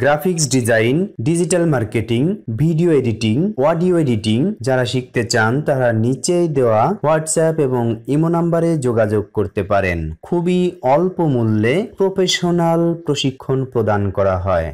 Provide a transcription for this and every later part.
graphics design digital marketing video editing audio editing যারা শিখতে চান তারা নিচেই দেওয়া হোয়াটসঅ্যাপ এবং ইমো নাম্বারে যোগাযোগ করতে পারেন খুবই অল্প মূল্যে প্রফেশনাল প্রশিক্ষণ প্রদান করা হয়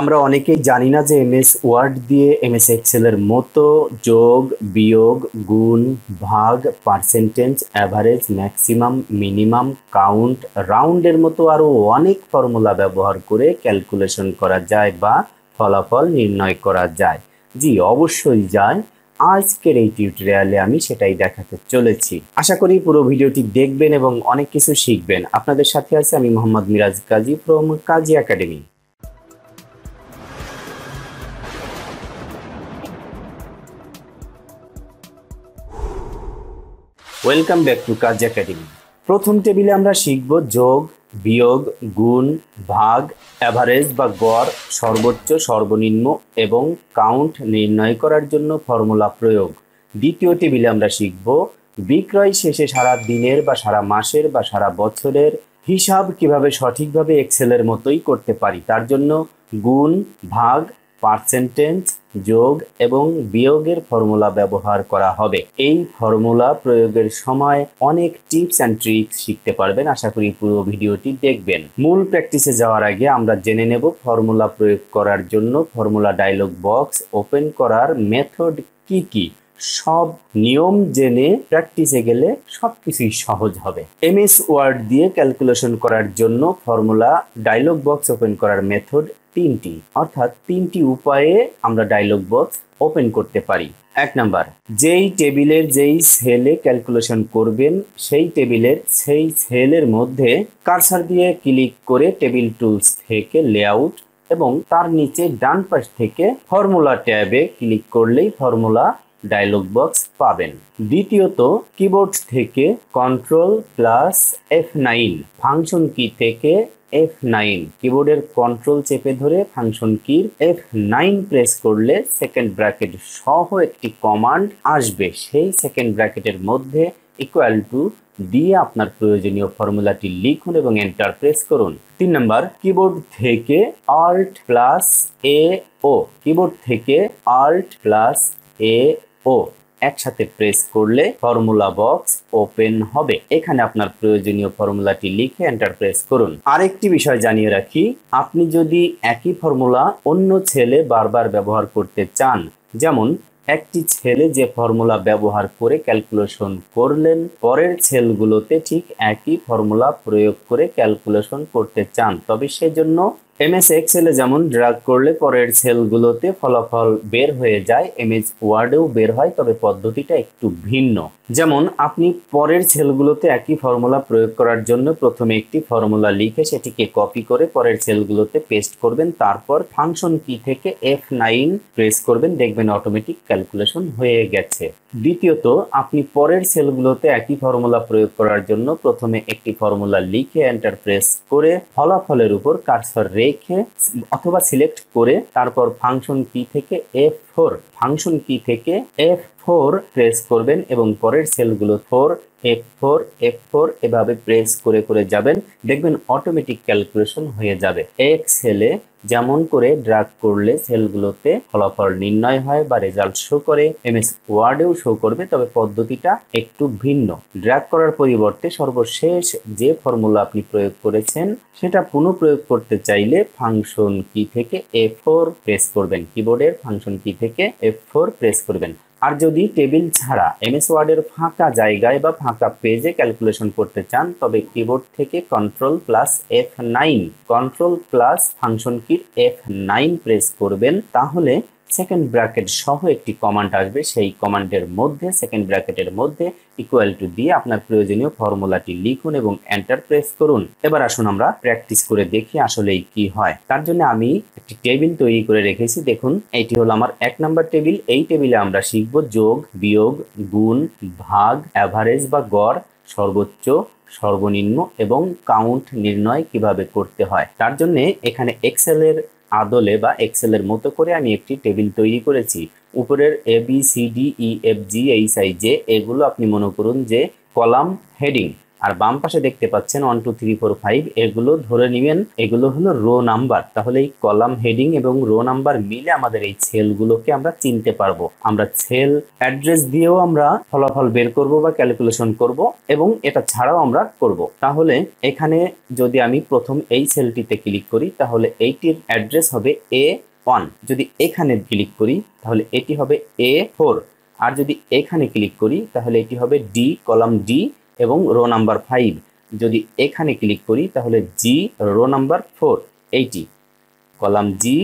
আমরা অনেকেই জানি না যে এমএস ওয়ার্ড দিয়ে এমএস এক্সেলের মতো যোগ বিয়োগ গুণ ভাগ percentage average maximum minimum count রাউন্ডের মতো আরও অনেক ফর্মুলা ব্যবহার করে ক্যালকুলেশন করা যায় বা ফলাফল নির্ণয় করা যায় জি অবশ্যই যায় আজকের এই টিউটোরিয়ালে আমি সেটাই দেখাতে চলেছি আশা করি পুরো ভিডিওটি দেখবেন এবং অনেক কিছু শিখবেন আপনাদের সাথে আছে আমি Mohammad Miraj Kazi from Kazi academy welcome back to Kazi academy প্রথম টেবিলে আমরা শিখব যোগ বিয়োগ গুণ ভাগ অ্যাভারেজ বা গড় সর্বোচ্চ সর্বনিম্ন এবং কাউন্ট নির্ণয় করার জন্য ফর্মুলা প্রয়োগ দ্বিতীয় টেবিলে আমরা শিখব বিক্রয় শেষে সারা দিনের বা সারা মাসের বা সারা বছরের হিসাব কিভাবে সঠিকভাবে এক্সেলের মতোই করতে পারি তার জন্য গুণ ভাগ পার্সেন্টেজ যোগ এবং বিয়োগের ফর্মুলা ব্যবহার করা হবে এই ফর্মুলা প্রয়োগের সময় অনেক টিপস অ্যান্ড ট্রিক্স শিখতে পারবেন আশা করি পুরো ভিডিওটি দেখবেন মূল প্র্যাকটিসে যাওয়ার আগে আমরা জেনে নেব ফর্মুলা প্রয়োগ করার জন্য ফর্মুলা ডায়লগ বক্স ওপেন করার মেথড কি কি সব নিয়ম জেনে প্র্যাকটিসে গেলে সব কিছুই সহজ হবে এম এস ওয়ার্ড দিয়ে ক্যালকুলেশন করার জন্য ফর্মুলা ডায়লগ বক্স ওপেন করার মেথড তিনটি অর্থাৎ তিনটি উপায়ে আমরা ডায়লগ বক্স ওপেন করতে পারি এক নাম্বার যেই টেবিলের যেই সেলে ক্যালকুলেশন করবেন সেই টেবিলের সেই সেলের মধ্যে কারসার দিয়ে ক্লিক করে টেবিল টুলস থেকে লেআউট এবং তার নিচে ডান পাশ থেকে ফর্মুলা ট্যাবে ক্লিক করলেই ফর্মুলা ডায়লগ বক্স পাবেন দ্বিতীয়ত কিবোর্ড থেকে control plus F nine function key থেকে এফ নাইন কিবোর্ডের কন্ট্রোল চেপে ধরে ফাংশন কির এফ নাইন প্রেস করলে সেকেন্ড ব্র্যাকেট সহ একটি কমান্ড আসবে সেই সেকেন্ড ব্র্যাকেটের মধ্যে ইকুয়াল টু দিয়ে আপনার প্রয়োজনীয় ফর্মুলাটি লিখুন এবং এন্টার প্রেস করুন তিন নম্বর কিবোর্ড থেকে alt plus A O keyboard থেকে আল্ট প্লাস এ ও একসাথে প্রেস করলে ফর্মুলা বক্স ওপেন হবে এখানে আপনার প্রয়োজনীয় ফর্মুলাটি লিখে এন্টার প্রেস করুন আরেকটি বিষয় জানিয়ে রাখি আপনি যদি একই ফর্মুলা অন্য ছেলে বারবার ব্যবহার করতে চান যেমন একটি ছেলে যে ফর্মুলা ব্যবহার করে ক্যালকুলেশন করলেন পরের ছেলগুলোতে ঠিক একই ফর্মুলা প্রয়োগ করে ক্যালকুলেশন করতে চান তবে সেজন্য এমএস এক্সেলে যেমন ড্রাগ করলে পরের সেলগুলোতে ফলাফল বের হয়ে যায় এমএস ওয়ার্ডেও বের হয় তবে পদ্ধতিটা একটু ভিন্ন যেমন আপনি পরের সেলগুলোতে একই ফর্মুলা প্রয়োগ করার জন্য প্রথমে একটি ফর্মুলা লিখে সেটিকে কপি করে পরের সেলগুলোতে পেস্ট করবেন তারপর ফাংশন কি থেকে এফ নাইন প্রেস করবেন দেখবেন অটোমেটিক ক্যালকুলেশন হয়ে গেছে দ্বিতীয়ত আপনি পরের সেলগুলোতে একই ফর্মুলা প্রয়োগ করার জন্য প্রথমে একটি ফর্মুলা লিখে এন্টার প্রেস করে ফলাফলের উপর কার্সর রেখে অথবা সিলেক্ট করে তারপর ফাংশন কি থেকে এফ ফোর ফাংশন কি থেকে এফ ফোর প্রেস করবেন এবং পরের সেলগুলো four F four F four এভাবে প্রেস করে করে যাবেন দেখবেন অটোমেটিক ক্যালকুলেশন হয়ে যাবে এক সেলে যেমন করে ড্রাগ করলে সেলগুলোতে ফলাফল নির্ণয় হয় বা রেজাল্ট শো করে এম এস ওয়ার্ডেও শো করবে তবে পদ্ধতিটা একটু ভিন্ন ড্রাগ করার পরিবর্তে সর্বশেষ যে ফর্মুলা আপনি প্রয়োগ করেছেন সেটা পুনঃ প্রয়োগ করতে চাইলে ফাংশন কি থেকে এ ফোর প্রেস করবেন কিবোর্ডের ফাংশন কি থেকে এফ ফোর প্রেস করবেন আর যদি টেবিল ছাড়া এমএস ওয়ার্ডের ফাঁকা জায়গায় বা ফাঁকা পেজে ক্যালকুলেশন করতে চান তবে কিবোর্ড থেকে control plus F nine control plus function কির এফ নাইন প্রেস করবেন তাহলে সেকেন্ড ব্র্যাকেট সহ একটি কমান্ড আসবে সেই কমান্ডের মধ্যে সেকেন্ড ব্র্যাকেটের মধ্যে ইকুয়াল টু দিয়ে আপনার প্রয়োজনীয় ফর্মুলাটি লিখুন এবং এন্টার প্রেস করুন এবার আসুন আমরা প্র্যাকটিস করে দেখি আসলে কি হয় তার জন্য আমি একটি টেবিল তৈরি করে রেখেছি দেখুন এটি হলো আমার এক নম্বর টেবিল এই টেবিলে আমরা শিখব যোগ বিয়োগ গুণ ভাগ অ্যাভারেজ বা গড় সর্বোচ্চ সর্বনিম্ন এবং কাউন্ট নির্ণয় কিভাবে করতে হয় তার জন্য এখানে এক্সেলের আদলে বা এক্সেলের মতো করে আমি একটি টেবিল তৈরি করেছি উপরের A B C D E F G H I এগুলো আপনি মনে করুন যে কলাম হেডিং আর বাম পাশে দেখতে পাচ্ছেন one two three four five এগুলো ধরে নেবেন এগুলো হলো রো নাম্বার তাহলে এই কলাম হেডিং এবং রো নাম্বার মিলে আমাদের এই ছেলগুলোকে আমরা চিনতে পারবো আমরা সেল অ্যাড্রেস দিয়েও আমরা ফলাফল বের করব বা ক্যালকুলেশন করব এবং এটা ছাড়াও আমরা করব তাহলে এখানে যদি আমি প্রথম এই সেলটিতে ক্লিক করি তাহলে এইটির অ্যাড্রেস হবে এ ওয়ান যদি এখানে ক্লিক করি তাহলে এটি হবে এ ফোর আর যদি এখানে ক্লিক করি তাহলে এটি হবে ডি কলাম ডি এবং রো নাম্বার ফাইভ যদি এখানে ক্লিক করি তাহলে জি রো নাম্বার ফোর এইটি কলাম জি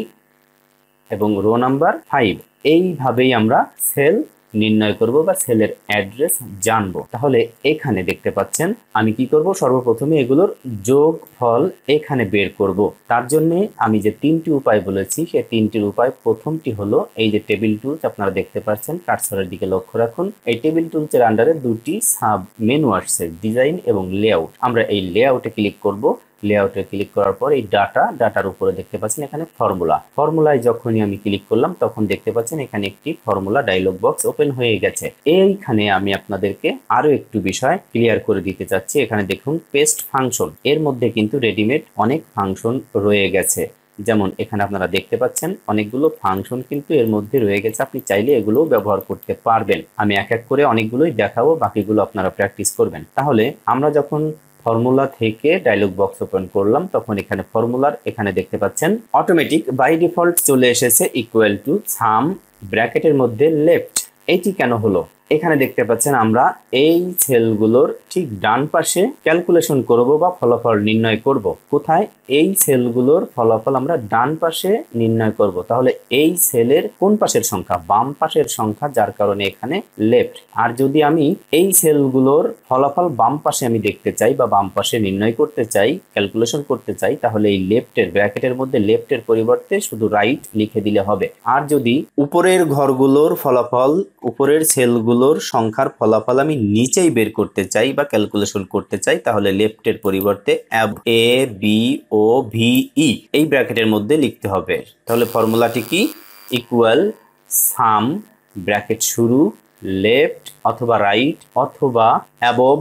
এবং রো নাম্বার ফাইভ এইভাবেই আমরা সেল নির্ণয় করব বা সেলের অ্যাড্রেস জানব তাহলে এখানে দেখতে পাচ্ছেন আমি কি করব সর্বপ্রথমে এগুলোর যোগ ফল এখানে বের করব তার জন্য আমি যে তিনটি উপায় বলেছি সেই তিনটির উপায় প্রথমটি হলো এই যে টেবিল টুলস আপনারা দেখতে পাচ্ছেন কার্সরের দিকে লক্ষ্য রাখুন এই টেবিল টুলসের আন্ডারে দুটি সাব মেনু আসছে ডিজাইন এবং লেআউট আমরা এই লেআউটে ক্লিক করব লেআউটে ক্লিক করার পর এই ডাটা ডাটার উপরে দেখতে পাচ্ছেন এখানে ফর্মুলা ফর্মুলায় যখনই আমি ক্লিক করলাম তখন দেখতে পাচ্ছেন এখানে একটি ফর্মুলা ডায়লগ বক্স ওপেন হয়ে গেছে এইখানে আমি আপনাদেরকে আরো একটু বিষয় ক্লিয়ার করে দিতে চাচ্ছি এখানে দেখুন পেস্ট ফাংশন এর মধ্যে কিন্তু রেডিমেড অনেক ফাংশন রয়ে গেছে যেমন এখানে আপনারা দেখতে পাচ্ছেন অনেকগুলো ফাংশন কিন্তু এর মধ্যে রয়ে গেছে আপনি চাইলে এগুলোও ব্যবহার করতে পারবেন আমি এক এক করে অনেকগুলোই দেখাবো বাকিগুলো আপনারা প্র্যাকটিস করবেন তাহলে আমরা যখন ফর্মুলা থেকে ডায়লগ বক্স ওপেন করলাম তখন এখানে ফর্মুলার এখানে দেখতে পাচ্ছেন অটোমেটিক বাই ডিফল্ট চলে এসেছে ইকুয়াল টু সাম ব্র্যাকেটের মধ্যে লেফট এটি কেন হলো এখানে দেখতে পাচ্ছেন আমরা এই সেলগুলোর ঠিক ডান পাশে ক্যালকুলেশন করব বা ফলাফল নির্ণয় করব কোথায় এই সেলগুলোর ফলাফল আমরা ডান পাশে নির্ণয় করব তাহলে এই সেলের কোন পাশের সংখ্যা বাম পাশের সংখ্যা যার কারণে এখানে লেফট আর যদি আমি এই সেলগুলোর ফলাফল বাম পাশে আমি দেখতে চাই বা বাম পাশে নির্ণয় করতে চাই ক্যালকুলেশন করতে চাই তাহলে এই লেফটের ব্র্যাকেটের মধ্যে লেফটের পরিবর্তে শুধু রাইট লিখে দিলে হবে আর যদি উপরের ঘরগুলোর ফলাফল উপরের সেলগুলো গুলোর সংখ্যার ফলাফল আমি নিচেই বের করতে চাই বা ক্যালকুলেশন করতে চাই তাহলে লেফটের পরিবর্তে A B O V E এই ব্র্যাকেটের মধ্যে লিখতে হবে তাহলে ফর্মুলাটি কি ইকুয়াল সাম ব্র্যাকেট শুরু লেফট অথবা রাইট অথবা অ্যাবভ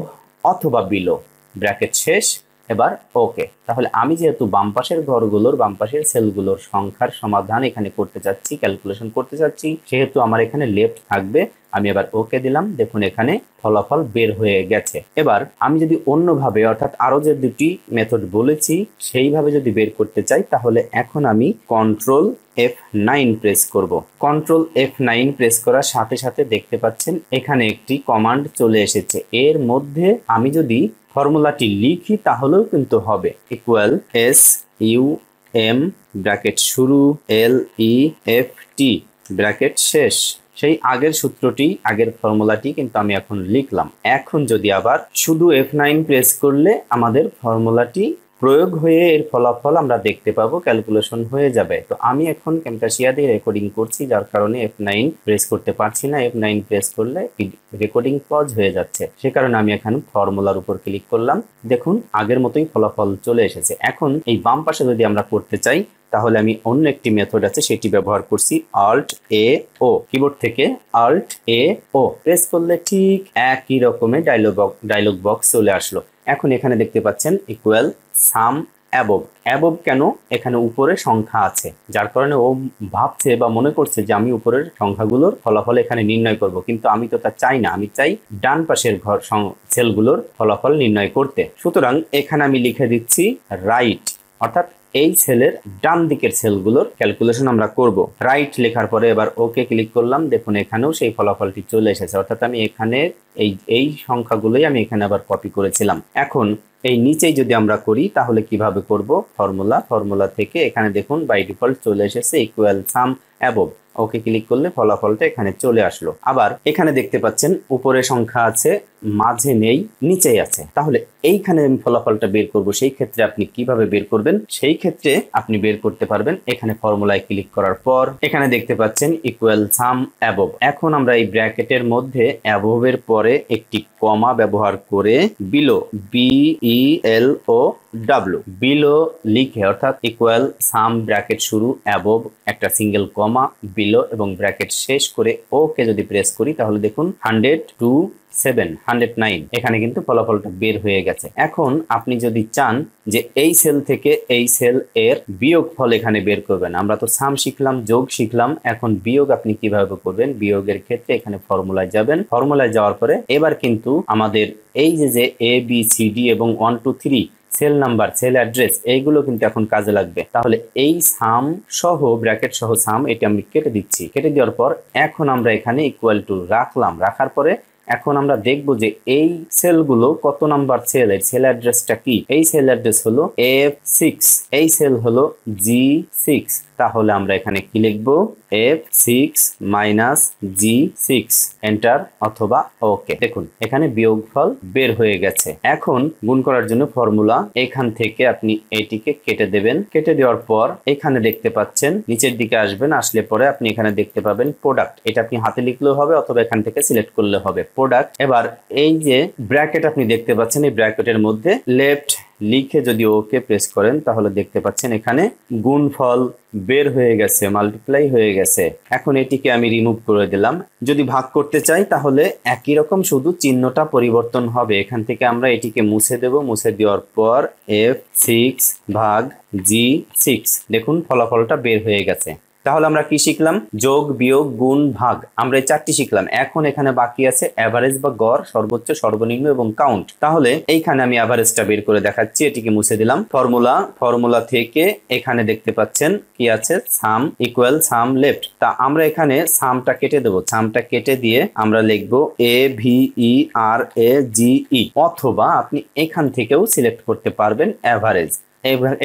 অথবা বিলো ব্র্যাকেট শেষ এবার ওকে তাহলে আমি যেহেতু বাম পাশের ঘরগুলোর বাম পাশের সেলগুলোর সংখ্যার সমাধান এখানে করতে চাচ্ছি ক্যালকুলেশন করতে চাচ্ছি সেহেতু আমার এখানে লেফট থাকবে আমি এবার ওকে দিলাম দেখুন এখানে ফলাফল বের হয়ে গেছে এবার আমি যদি অন্যভাবে অর্থাৎ আরও যে দুটি মেথড বলেছি সেইভাবে যদি বের করতে চাই তাহলে এখন আমি কন্ট্রোল এফ নাইন প্রেস করব কন্ট্রোল এফ নাইন প্রেস করার সাথে সাথে দেখতে পাচ্ছেন এখানে একটি কমান্ড চলে এসেছে এর মধ্যে আমি যদি ফর্মুলাটি লিখি তাহলেও কিন্তু হবে equal S U M bracket শুরু L E F T bracket শেষ সেই আগের সূত্রটি আগের ফর্মুলাটি কিন্তু আমি এখন লিখলাম এখন যদি আবার শুধু এফ নাইন প্রেস করলে আমাদের ফর্মুলাটি প্রয়োগ হয়ে এর ফলাফল আমরা দেখতে পাবো ক্যালকুলেশন হয়ে যাবে তো আমি এখন ক্যামটাসিয়া দিয়ে রেকর্ডিং করছি যার কারণে এফ নাইন প্রেস করতে পারছি না এফ নাইন প্রেস করলে রেকর্ডিং পজ হয়ে যাচ্ছে সে কারণে আমি এখন ফর্মুলার উপর ক্লিক করলাম দেখুন আগের মতোই ফলাফল চলে এসেছে এখন এই বাম পাশে যদি আমরা করতে চাই তাহলে আমি অন্য একটি মেথড আছে সেটি ব্যবহার করছি আল্ট এ ও কিবোর্ড থেকে আল্ট এ ও প্রেস করলে ঠিক একই রকমের ডায়লগ ডায়লগ বক্স চলে আসলো এখন এখানে দেখতে পাচ্ছেন ইকুয়াল সাম অ্যাবব অ্যাবব কেন এখানে উপরে সংখ্যা আছে যার কারণে ও ভাবছে বা মনে করছে যে আমি উপরের সংখ্যাগুলোর ফলাফল এখানে নির্ণয় করব কিন্তু আমি তো তা চাই না আমি চাই ডান পাশের ঘর সেলগুলোর ফলাফল নির্ণয় করতে সুতরাং এখানে আমি লিখে দিচ্ছি রাইট অর্থাৎ এই সেলের ডান দিকের সেলগুলোর ক্যালকুলেশন আমরা করব রাইট লেখার পরে এবার ওকে ক্লিক করলাম দেখুন এখানেও সেই ফলাফলটি চলে এসেছে অর্থাৎ আমি এখানে এই এই সংখ্যাগুলোই আমি এখানে আবার কপি করেছিলাম এখন এই নিচেই যদি আমরা করি তাহলে কিভাবে করব ফর্মুলা ফর্মুলা থেকে এখানে দেখুন বাই ডিফল্ট চলে এসেছে equal sum above okay click করলে ফলাফলটা এখানে চলে আসলো আবার এখানে দেখতে পাচ্ছেন উপরে সংখ্যা আছে মাঝে নেই নিচেই আছে তাহলে এইখানে আমি ফলাফলটা বের করব সেই ক্ষেত্রে আপনি কিভাবে বের করবেন সেই ক্ষেত্রে আপনি বের করতে পারবেন এখানে ফর্মুলায় ক্লিক করার পর এখানে দেখতে পাচ্ছেন ইকুয়াল সাম অ্যাবভ এখন আমরা এই ব্র্যাকেটের মধ্যে অ্যাবভের পরে একটি কমা ব্যবহার করে below B E L O W below লিখে অর্থাৎ ইকুয়াল সাম ব্র্যাকেট শুরু অ্যাবভ একটা সিঙ্গেল কমা বিলো এবং ব্র্যাকেট শেষ করে ওকে যদি প্রেস করি তাহলে দেখুন hundred two seven hundred nine এখানে কিন্তু ফলাফলটা বের হয়ে গেছে এখন আপনি যদি চান যে এই সেল থেকে এই সেল এর বিয়োগ ফল এখানে বের করবেন আমরা তো সাম শিখলাম যোগ শিখলাম এখন বিয়োগ আপনি কিভাবে করবেন বিয়োগের ক্ষেত্রে এখানে ফর্মুলায় যাবেন ফর্মুলায় যাওয়ার পরে এবার কিন্তু আমাদের এই যে যে এ বি সি ডি এবং one two three cell number cell address এইগুলো কিন্তু এখন কাজে লাগবে তাহলে এই সাম সহ ব্র্যাকেট সহ সাম এটা আমি কেটে দিচ্ছি কেটে দেওয়ার পর এখন আমরা এখানে ইকুয়াল টু রাখলাম রাখার পরে এখন আমরা দেখব যে এই সেলগুলো কত নাম্বার সেল এর সেল অ্যাড্রেসটা কি এই সেল অ্যাড্রেস হলো এফ সিক্স এই সেল হলো জি সিক্স তাহলে আমরা এখানে কি লিখব F six minus G six enter অথবা ওকে দেখুন এখানে বিয়োগফল বের হয়ে গেছে এখন গুণ করার জন্য ফর্মুলা এখান থেকে আপনি এটিকে কেটে দেবেন কেটে দেওয়ার পর এখানে দেখতে পাচ্ছেন নিচের দিকে আসবেন আসলে পরে আপনি এখানে দেখতে পাবেন প্রোডাক্ট এটা আপনি হাতে লিখলেও হবে অথবা এখান থেকে সিলেক্ট করলে হবে প্রোডাক্ট এবার এই যে ব্র্যাকেট আপনি দেখতে পাচ্ছেন এই ব্র্যাকেটের মধ্যে লেফট লিখে যদি ওকে প্রেস করেন তাহলে দেখতে পাচ্ছেন এখানে গুণফল বের হয়ে গেছে মাল্টিপ্লাই হয়ে গেছে এখন এটিকে আমি রিমুভ করে দিলাম যদি ভাগ করতে চাই তাহলে একই রকম শুধু চিহ্নটা পরিবর্তন হবে এখান থেকে আমরা এটিকে মুছে দেব মুছে দেওয়ার পর এফ সিক্স ভাগ জি সিক্স দেখুন ফলাফলটা বের হয়ে গেছে তাহলে আমরা কি শিখলাম যোগ বিয়োগ গুণ ভাগ আমরা এই চারটি শিখলাম এখন এখানে বাকি আছে অ্যাভারেজ বা গড় সর্বোচ্চ সর্বনিম্ন এবং কাউন্ট তাহলে এইখানে আমি অ্যাভারেজটা বের করে দেখাচ্ছি এটিকে মুছে দিলাম ফর্মুলা ফর্মুলা থেকে এখানে দেখতে পাচ্ছেন কি আছে সাম ইকুয়াল সাম লেফট তা আমরা এখানে সামটা কেটে দেবো সামটা কেটে দিয়ে আমরা লিখব এ ভি ই আর এ জি ই অথবা আপনি এখান থেকেও সিলেক্ট করতে পারবেন অ্যাভারেজ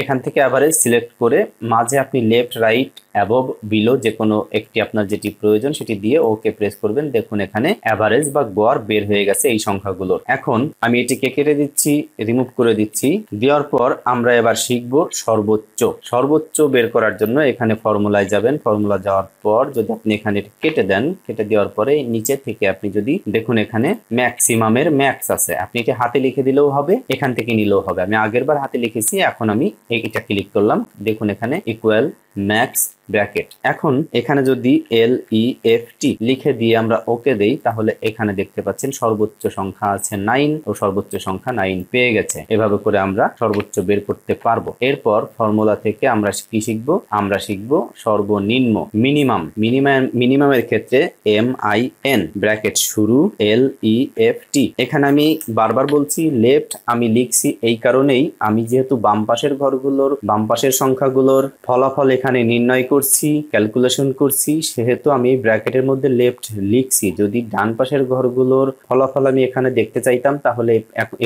এখান থেকে অ্যাভারেজ সিলেক্ট করে মাঝে আপনি লেফট রাইট অ্যাবভ বিলো যে কোনো একটি আপনার যেটি প্রয়োজন সেটি দিয়ে ওকে প্রেস করবেন দেখুন এখানে অ্যাভারেজ বা গড় বের হয়ে গেছে এই সংখ্যাগুলোর এখন আমি এটিকে কেটে দিচ্ছি রিমুভ করে দিচ্ছি দেওয়ার পর আমরা এবার শিখব সর্বোচ্চ সর্বোচ্চ বের করার জন্য এখানে ফর্মুলায় যাবেন ফর্মুলা যাওয়ার পর যদি আপনি এখানে কেটে দেন কেটে দেওয়ার পরে নিচে থেকে আপনি যদি দেখুন এখানে ম্যাক্সিমামের ম্যাক্স আছে আপনি এটি হাতে লিখে দিলেও হবে এখান থেকে নিলেও হবে আমি আগের বার হাতে লিখেছি এখন আমি এইটা ক্লিক করলাম দেখুন এখানে ইকুয়াল ম্যাক্স ব্র্যাকেট এখন এখানে যদি এল ই এফ টি লিখে দিয়ে আমরা ওকে দেই তাহলে এখানে দেখতে পাচ্ছেন সর্বোচ্চ সংখ্যা আছে নাইন ও সর্বোচ্চ সংখ্যা নাইন পেয়ে গেছে এভাবে করে আমরা সর্বোচ্চ বের করতে পারবো এরপর ফর্মুলা থেকে আমরা কি শিখব আমরা শিখব সর্বনিম্ন মিনিমাম মিনিমাম মিনিমামের ক্ষেত্রে এম আই এন ব্র্যাকেট শুরু এল ই এফ টি এখানে আমি বারবার বলছি লেফট আমি লিখছি এই কারণেই আমি যেহেতু বাম্পার পাশের ঘরগুলোর বাম পাশের সংখ্যাগুলোর ফলাফল এখানে নির্ণয় করছি ক্যালকুলেশন করছি সেহেতু আমি ব্র্যাকেটের মধ্যে লেফট লিখছি যদি ডান পাশের ঘরগুলোর ফলাফল আমি এখানে দেখতে চাইতাম তাহলে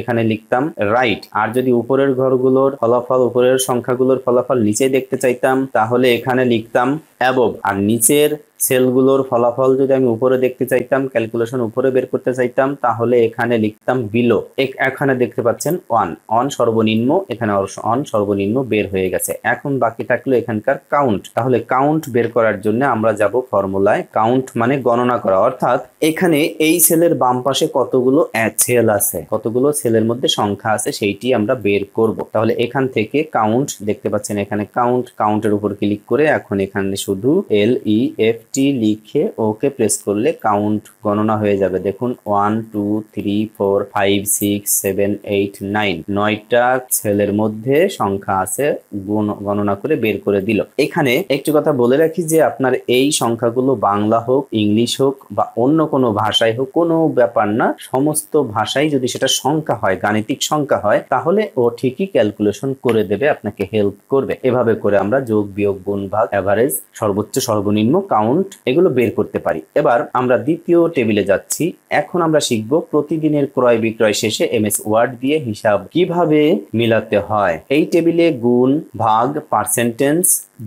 এখানে লিখতাম রাইট আর যদি উপরের ঘরগুলোর ফলাফল উপরের সংখ্যাগুলোর ফলাফল নিচে দেখতে চাইতাম তাহলে এখানে লিখতাম অ্যাবভ আর নিচের সেলগুলোর ফলাফল যদি আমি উপরে দেখতে চাইতাম ক্যালকুলেশন উপরে বের করতে চাইতাম তাহলে এখানে লিখতাম বিলো এখানে দেখতে পাচ্ছেন ওয়ান অন সর্বনিম্ন এখানে অন সর্বনিম্ন বের হয়ে গেছে এখন বাকি থাকলো এখানকার কাউন্ট তাহলে কাউন্ট বের করার জন্য আমরা যাব ফর্মুলায় কাউন্ট মানে গণনা করা অর্থাৎ এখানে এই সেলের বাম পাশে কতগুলো সেল আছে কতগুলো সেলের মধ্যে সংখ্যা আছে সেইটি আমরা বের করব তাহলে এখান থেকে কাউন্ট দেখতে পাচ্ছেন এখানে কাউন্ট কাউন্টের উপর ক্লিক করে এখন এখানে শুধু এল ই এফ টি লিখে ওকে প্রেস করলে কাউন্ট গণনা হয়ে যাবে দেখুন one two three four five six seven eight nine নয়টা ছেলের মধ্যে সংখ্যা আছে গণনা করে বের করে দিল এখানে একটি কথা বলে রাখি যে আপনার এই সংখ্যাগুলো বাংলা হোক ইংলিশ হোক বা অন্য কোনো ভাষায় হোক কোনো ব্যাপার না সমস্ত ভাষায় যদি সেটা সংখ্যা হয় গাণিতিক সংখ্যা হয় তাহলে ও ঠিকই ক্যালকুলেশন করে দেবে আপনাকে হেল্প করবে এভাবে করে আমরা যোগ বিয়োগ গুণ ভাগ অ্যাভারেজ সর্বোচ্চ সর্বনিম্ন কাউন্ট এগুলো বের করতে পারি এবার আমরা দ্বিতীয় টেবিলে যাচ্ছি এখন আমরা শিখব প্রতিদিনের ক্রয় বিক্রয় শেষে এম এস ওয়ার্ড দিয়ে হিসাব কিভাবে মিলাতে হয় এই টেবিলে গুণ ভাগ পার্সেন্টেন্স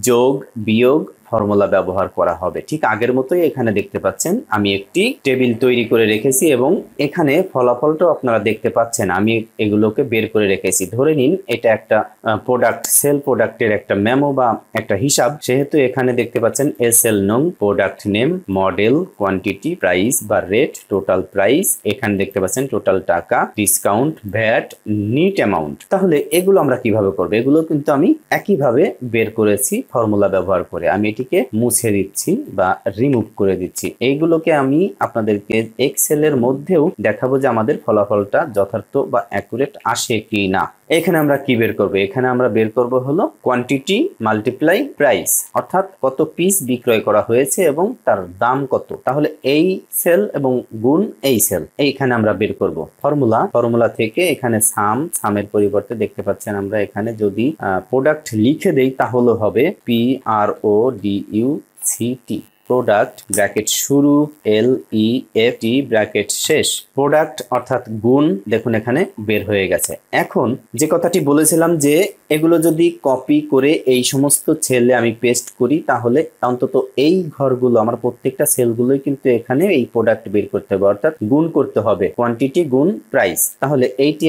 যোগ বিয়োগ ফর্মুলা ব্যবহার করা হবে ঠিক আগের মতোই এখানে দেখতে পাচ্ছেন আমি একটি টেবিল তৈরি করে রেখেছি এবং এখানে ফলাফলটাও আপনারা দেখতে পাচ্ছেন আমি এগুলোকে বের করে রেখেছি ধরে নিন এটা একটা প্রোডাক্ট সেল প্রোডাক্টের একটা মেমো বা একটা হিসাব সেহেতু এখানে দেখতে পাচ্ছেন এস এল নং product name model quantity price বা রেট টোটাল প্রাইস এখানে দেখতে পাচ্ছেন টোটাল টাকা ডিসকাউন্ট ভ্যাট নিট অ্যামাউন্ট তাহলে এগুলো আমরা কিভাবে করবো এগুলো কিন্তু আমি একইভাবে বের করেছি ফর্মুলা ব্যবহার করে আমি এটিকে মুছে দিচ্ছি বা রিমুভ করে দিচ্ছি এইগুলোকে আমি আপনাদেরকে এক্সেলের মধ্যেও দেখাবো যে আমাদের ফলাফলটা যথার্থ বা অ্যাকুরেট আসে কি না এখানে আমরা কি বের করব এখানে আমরা বের করব হলো কোয়ান্টিটি মাল্টিপ্লাই প্রাইস অর্থাৎ কত পিস বিক্রয় করা হয়েছে এবং তার দাম কত তাহলে এই সেল এবং গুণ এই সেল এইখানে আমরা বের করব ফর্মুলা ফর্মুলা থেকে এখানে সাম সামের পরিবর্তে দেখতে পাচ্ছেন আমরা এখানে যদি প্রোডাক্ট লিখে দেই তাহলে হবে P R O D U C T product bracket শুরু L E F T bracket শেষ প্রোডাক্ট অর্থাৎ গুণ দেখুন এখানে বের হয়ে গেছে এখন যে কথাটি বলেছিলাম যে এগুলো যদি কপি করে এই সমস্ত সেলে আমি পেস্ট করি তাহলে অন্তত এই ঘরগুলো আমার প্রত্যেকটা সেলগুলোই কিন্তু এখানে এই প্রোডাক্ট বের করতে হবে অর্থাৎ গুণ করতে হবে কোয়ান্টিটি গুণ প্রাইস তাহলে এইটি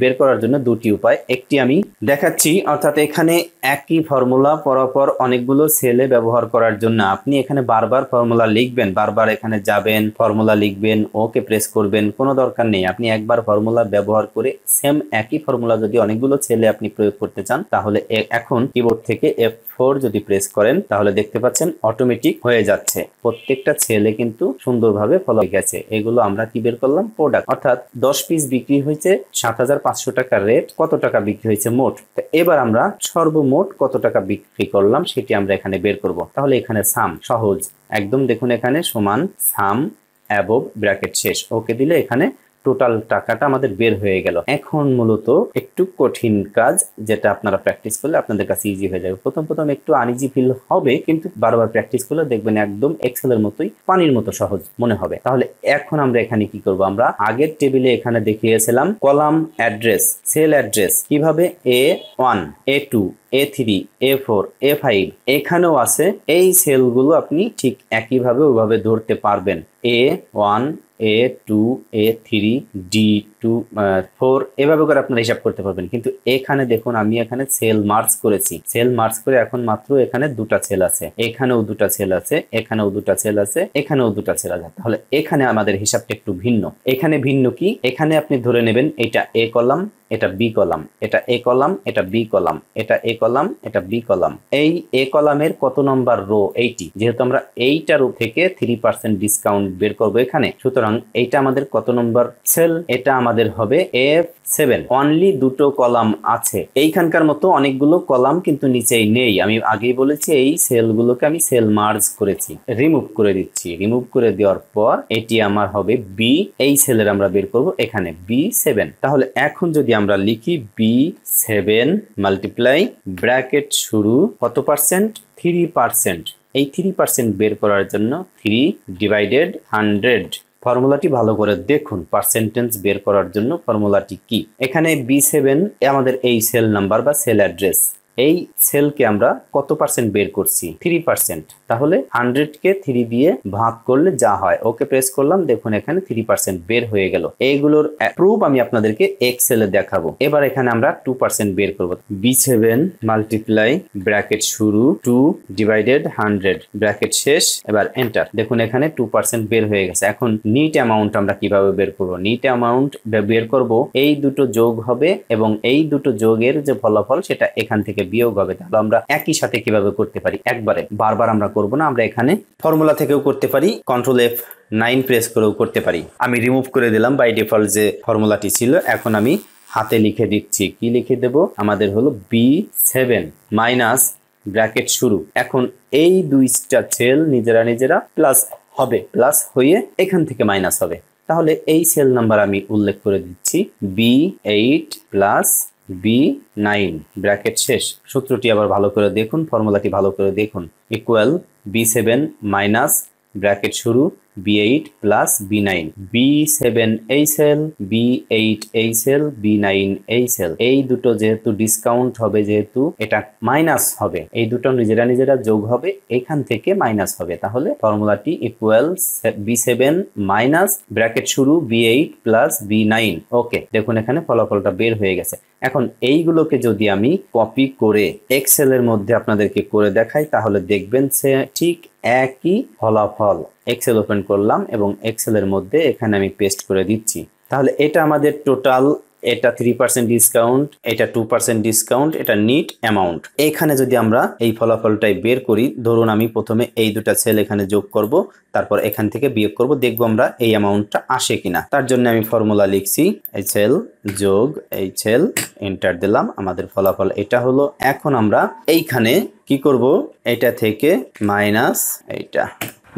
বের করার জন্য দুটি উপায় একটি আমি দেখাচ্ছি অর্থাৎ এখানে একই ফর্মুলা পরপর অনেকগুলো সেলে ব্যবহার করার জন্য আপনি এখানে বারবার ফর্মুলা লিখবেন বারবার এখানে যাবেন ফর্মুলা লিখবেন ওকে প্রেস করবেন কোনো দরকার নেই আপনি একবার ফর্মুলা ব্যবহার করে সেম একই ফর্মুলা যদি অনেকগুলো ছেলে আপনি প্রয়োগ করতে চান তাহলে এখন কিবোর্ড থেকে এফ ফোর যদি প্রেস করেন তাহলে দেখতে পাচ্ছেন অটোমেটিক হয়ে যাচ্ছে প্রত্যেকটা ছেলে কিন্তু সুন্দরভাবে ফলো গেছে এগুলো আমরা কি বের করলাম প্রোডাক্ট অর্থাৎ দশ পিস বিক্রি হয়েছে সাত হাজার পাঁচশো টাকা রেট কত টাকা বিক্রি হয়েছে মোট এবার আমরা সর্বমোট কত টাকা বিক্রি করলাম সেটি আমরা এখানে বের করব তাহলে এখানে সাম সহজ একদম দেখুন এখানে সমান সাম অ্যাবভ ব্র্যাকেট শেষ ওকে দিলে এখানে টোটাল টাকাটা আমাদের বের হয়ে গেল এখন মূলত একটু কঠিন কাজ যেটা আপনারা প্র্যাকটিস করলে আপনাদের কাছে ইজি হয়ে যাবে প্রথম প্রথম একটু আনইজি ফিল হবে কিন্তু বারবার প্র্যাকটিস করলে দেখবেন একদম এক্সেলের মতোই পানির মতো সহজ মনে হবে তাহলে এখন আমরা এখানে কি করব আমরা আগের টেবিলে এখানে দেখিয়েছিলাম কলাম অ্যাড্রেস সেল অ্যাড্রেস কিভাবে A one A two A three A four A five এখানেও আছে এই সেলগুলো আপনি ঠিক একইভাবে ওইভাবে ধরতে পারবেন A one A two A three D two four এভাবে করে আপনারা হিসাব করতে পারবেন কিন্তু এখানে দেখুন আমি এখানে সেল মার্চ করেছি সেল মার্চ করে এখন মাত্র এখানে দুটা সেল আছে এখানেও দুটা সেল আছে এখানেও দুটা সেল আছে এখানেও দুটা সেল আছে তাহলে এখানে আমাদের হিসাবটা একটু ভিন্ন এখানে ভিন্ন কি এখানে আপনি ধরে নেবেন এটা এ কলাম এটা বি কলাম এটা এ কলাম এটা বি কলাম এটা এ কলাম এটা বি কলাম এই এ কলামের কত নম্বর রো এইটি যেহেতু আমরা এইটার রো থেকে থ্রি পার্সেন্ট ডিসকাউন্ট বের করবো এখানে সুতরাং এইটা আমাদের কত নম্বর সেল এটা আমাদের আমাদের হবে এফ সেভেন অনলি দুটো কলাম আছে এইখানকার মতো অনেকগুলো কলাম কিন্তু নিচেই নেই আমি আগেই বলেছি এই সেলগুলোকে আমি সেল মার্জ করেছি রিমুভ করে দিচ্ছি রিমুভ করে দেওয়ার পর এটি আমার হবে বি এই সেলের আমরা বের করব এখানে বি সেভেন তাহলে এখন যদি আমরা লিখি বি সেভেন মাল্টিপ্লাই ব্র্যাকেট শুরু কত পার্সেন্ট থ্রি পার্সেন্ট এই থ্রি পার্সেন্ট বের করার জন্য থ্রি ডিভাইডেড হান্ড্রেড ফর্মুলাটি ভালো করে দেখুন পার্সেন্টেজ বের করার জন্য ফর্মুলাটি কি এখানে বি সেভেন আমাদের এই সেল নাম্বার বা সেল অ্যাড্রেস এই সেলকে আমরা কত পার্সেন্ট বের করছি থ্রি পার্সেন্ট তাহলে হান্ড্রেডকে থ্রি দিয়ে ভাগ করলে যা হয় ওকে প্রেস করলাম দেখুন এখানে থ্রি পার্সেন্ট বের হয়ে গেল এইগুলোর প্রুফ আমি আপনাদেরকে এক্সেলে দেখাবো এবার এখানে আমরা টু পার্সেন্ট বের করবো বি সেভেন মাল্টিপ্লাই ব্র্যাকেট শুরু টু ডিভাইডেড হান্ড্রেড ব্র্যাকেট শেষ এবার এন্টার দেখুন এখানে টু পার্সেন্ট বের হয়ে গেছে এখন নিট অ্যামাউন্ট আমরা কিভাবে বের করবো নিট অ্যামাউন্ট বের করব এই দুটো যোগ হবে এবং এই দুটো যোগের যে ফলাফল সেটা এখান থেকে বিয়োগ হবে তাহলে আমরা একই সাথে কিভাবে করতে পারি একবারে বারবার আমরা করব না আমরা এখানে ফর্মুলা থেকেও করতে পারি কন্ট্রোল এফ নাইন প্রেস করেও করতে পারি আমি রিমুভ করে দিলাম বাই ডিফল্ট যে ফর্মুলাটি ছিল এখন আমি হাতে লিখে দিচ্ছি কি লিখে দেব আমাদের হলো বি সেভেন মাইনাস ব্র্যাকেট শুরু এখন এই দুইটা সেল নিজেরা নিজেরা প্লাস হবে প্লাস হয়ে এখান থেকে মাইনাস হবে তাহলে এই সেল নাম্বার আমি উল্লেখ করে দিচ্ছি B eight plus B nine bracket শেষ সূত্রটি আবার ভালো করে দেখুন ফর্মুলাটি ভালো করে দেখুন equal B seven minus bracket শুরু B eight plus B nine B seven H L B eight H L B nine H L এই দুটো যেহেতু ডিসকাউন্ট হবে যেহেতু এটা মাইনাস হবে এই দুটো নিজেরা নিজেরা যোগ হবে এখান থেকে মাইনাস হবে তাহলে ফর্মুলাটি equal B seven minus bracket শুরু B eight plus B nine okay দেখুন এখানে ফলাফলটা বের হয়ে গেছে এখন এইগুলোকে যদি আমি কপি করে এক্সেলের মধ্যে আপনাদেরকে করে দেখাই তাহলে দেখবেন সে ঠিক একই ফলাফল এক্সেল ওপেন করলাম এবং এক্সেলের মধ্যে এখানে আমি পেস্ট করে দিচ্ছি তাহলে এটা আমাদের টোটাল এটা থ্রি পার্সেন্ট ডিসকাউন্ট এটা টু পার্সেন্ট ডিসকাউন্ট এটা নিট অ্যামাউন্ট এখানে যদি আমরা এই ফলাফলটাই বের করি ধরুন আমি প্রথমে এই দুটা সেল এখানে যোগ করব তারপর এখান থেকে বিয়োগ করব দেখব আমরা এই অ্যামাউন্টটা আসে কিনা তার জন্য আমি ফর্মুলা লিখছি এই সেল যোগ এই সেল এন্টার দিলাম আমাদের ফলাফল এটা হলো এখন আমরা এইখানে কি করব এটা থেকে মাইনাস এইটা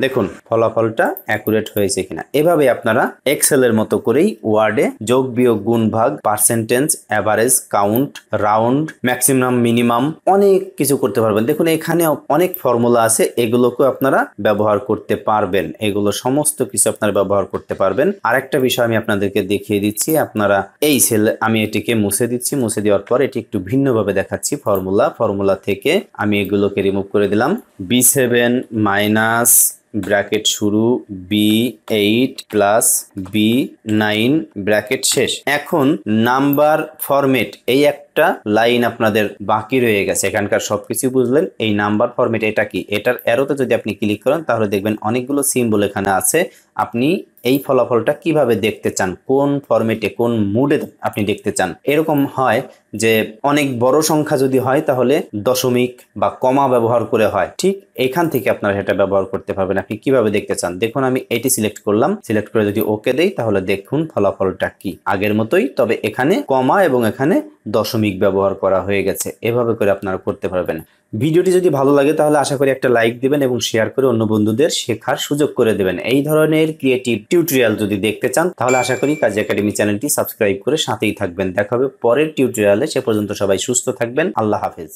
দেখুন ফলাফলটা অ্যাকুরেট হয়েছে কিনা এভাবে আপনারা এক্সেলের মতো করেই ওয়ার্ডে যোগ বিয়োগ গুণ ভাগ percentage average count round maximum minimum অনেক কিছু করতে পারবেন দেখুন এখানে অনেক ফর্মুলা আছে এগুলোকে আপনারা ব্যবহার করতে পারবেন এগুলো সমস্ত কিছু আপনারা ব্যবহার করতে পারবেন আরেকটা বিষয় আমি আপনাদেরকে দেখিয়ে দিচ্ছি আপনারা এই সেল আমি এটিকে মুছে দিচ্ছি মুছে দেওয়ার পর এটি একটু ভিন্নভাবে দেখাচ্ছি ফর্মুলা ফর্মুলা থেকে আমি এগুলোকে রিমুভ করে দিলাম বি সেভেন মাইনাস ব্র্যাকেট শুরু B eight plus B nine bracket শেষ এখন নাম্বার ফরম্যাট এই এক একটা লাইন আপনাদের বাকি রয়ে গেছে এখানকার সবকিছু বুঝলেন এই নাম্বার ফর্মেট এটা কি এটার অ্যারোতে যদি আপনি ক্লিক করেন তাহলে দেখবেন অনেকগুলো সিম্বল এখানে আছে আপনি এই ফলাফলটা কিভাবে দেখতে চান কোন ফর্মেটে কোন মুডে আপনি দেখতে চান এরকম হয় যে অনেক বড় সংখ্যা যদি হয় তাহলে দশমিক বা কমা ব্যবহার করে হয় ঠিক এখান থেকে আপনারা সেটা ব্যবহার করতে পারবেন আপনি কিভাবে দেখতে চান দেখুন আমি এটি সিলেক্ট করলাম সিলেক্ট করে যদি ওকে দেই তাহলে দেখুন ফলাফলটা কি আগের মতোই তবে এখানে কমা এবং এখানে দশমিক দশমিক ব্যবহার করা হয়ে গেছে এভাবে করে আপনারা করতে পারবেন ভিডিওটি যদি ভালো লাগে তাহলে আশা করি একটা লাইক দেবেন এবং শেয়ার করে অন্য বন্ধুদের শেখার সুযোগ করে দেবেন এই ধরনের ক্রিয়েটিভ টিউটোরিয়াল যদি দেখতে চান তাহলে আশা করি কাজী একাডেমি চ্যানেলটি সাবস্ক্রাইব করে সাথেই থাকবেন দেখা হবে পরের টিউটোরিয়ালে সে পর্যন্ত সবাই সুস্থ থাকবেন আল্লাহ হাফেজ